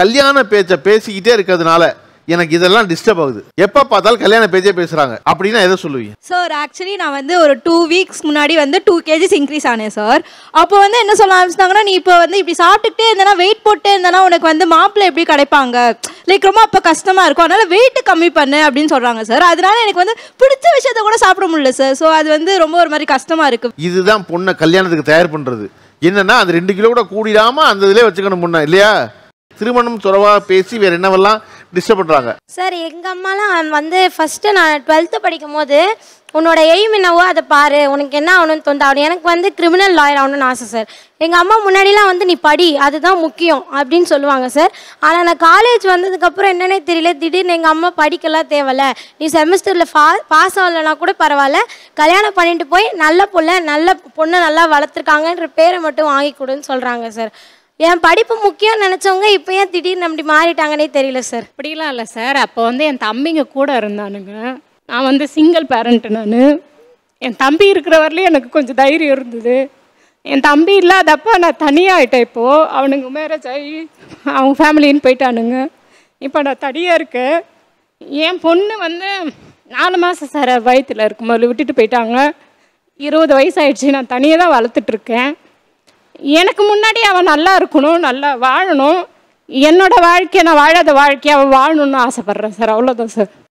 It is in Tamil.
கல்யாண பேச்சை பேசிக்கிட்டே இருக்கிறதுனால எனக்கு இதெல்லாம் டிஸ்டர்ப் ஆகுது எப்போ பார்த்தாலும் கல்யாண பேஜே பேசுகிறாங்க அப்படின்னா எதை சொல்லுவீங்க சார் ஆக்சுவலி நான் வந்து ஒரு டூ வீக்ஸ் முன்னாடி வந்து டூ கேஜிஸ் இன்க்ரீஸ் ஆனேன் சார் அப்போ வந்து என்ன சொல்ல ஆரம்பிச்சிட்டாங்கன்னா நீ இப்போ வந்து இப்படி சாப்பிட்டுக்கிட்டே இருந்தனா வெயிட் போட்டே இருந்தனா உனக்கு வந்து மாப்பிள்ளை எப்படி கிடைப்பாங்க லைக் ரொம்ப அப்போ கஷ்டமாக இருக்கும் அதனால் வெயிட் கம்மி பண்ணு அப்படின்னு சொல்கிறாங்க சார் அதனால எனக்கு வந்து பிடிச்ச விஷயத்த கூட சாப்பிட முடியல சார் ஸோ அது வந்து ரொம்ப ஒரு மாதிரி கஷ்டமாக இருக்குது இதுதான் பொண்ணை கல்யாணத்துக்கு தயார் பண்ணுறது என்னன்னா அந்த ரெண்டு கிலோ கூட கூடிடாமல் அந்த இதிலே வச்சுக்கணும் பொண்ணை இல்லையா திருமணம் தொடர்பாக பேசி வேறு என்னவெல்லாம் டிஸ்டர்ப் பண்ணுறாங்க சார் எங்கள் அம்மாலாம் வந்து ஃபஸ்ட்டு நான் டுவெல்த்து படிக்கும் போது உன்னோட எய்ம் என்னவோ அதை பாரு உனக்கு என்ன ஆகணும்னு தோணுது ஆகணும் எனக்கு வந்து கிரிமினல் லாயர் ஆகணும்னு ஆசை சார் எங்கள் அம்மா முன்னாடிலாம் வந்து நீ படி அதுதான் முக்கியம் அப்படின்னு சொல்லுவாங்க சார் ஆனால் நான் காலேஜ் வந்ததுக்கப்புறம் என்னன்னே தெரியல திடீர்னு எங்கள் அம்மா படிக்கலாம் தேவையில்ல நீ செமஸ்டரில் ஃபா பாஸ் ஆகலைன்னா கூட பரவாயில்ல கல்யாணம் பண்ணிட்டு போய் நல்ல பிள்ளை நல்ல பொண்ணை நல்லா வளர்த்துருக்காங்கன்ற பேரை மட்டும் வாங்கி கொடுன்னு சொல்கிறாங்க சார் என் படிப்பு முக்கியம் நினைச்சவங்க இப்போ ஏன் திடீர்னு அப்படி மாறிட்டாங்கன்னே தெரியல சார் அப்படிலாம் இல்லை சார் அப்போ வந்து என் தம்பிங்க கூட இருந்தானுங்க நான் வந்து சிங்கிள் பேரண்ட்டு நான் என் தம்பி இருக்கிற வரலையும் எனக்கு கொஞ்சம் தைரியம் இருந்தது என் தம்பி இல்லாதப்ப நான் தனியாகிட்டேன் இப்போது அவனுங்க மேரேஜ் ஆகி அவங்க ஃபேமிலின்னு போயிட்டானுங்க இப்போ நான் தனியாக இருக்கேன் என் பொண்ணு வந்து நாலு மாதம் சார் வயிற்றில் இருக்கும்போது விட்டுட்டு போயிட்டாங்க இருபது வயசு ஆயிடுச்சு நான் தனியாக தான் வளர்த்துட்ருக்கேன் எனக்கு முன்னாடி அவன் நல்லா இருக்கணும் நல்லா வாழணும் என்னோடய வாழ்க்கையை நான் வாழாத வாழ்க்கையை அவன் வாழணும்னு ஆசைப்பட்றேன் சார் அவ்வளோதான் சார்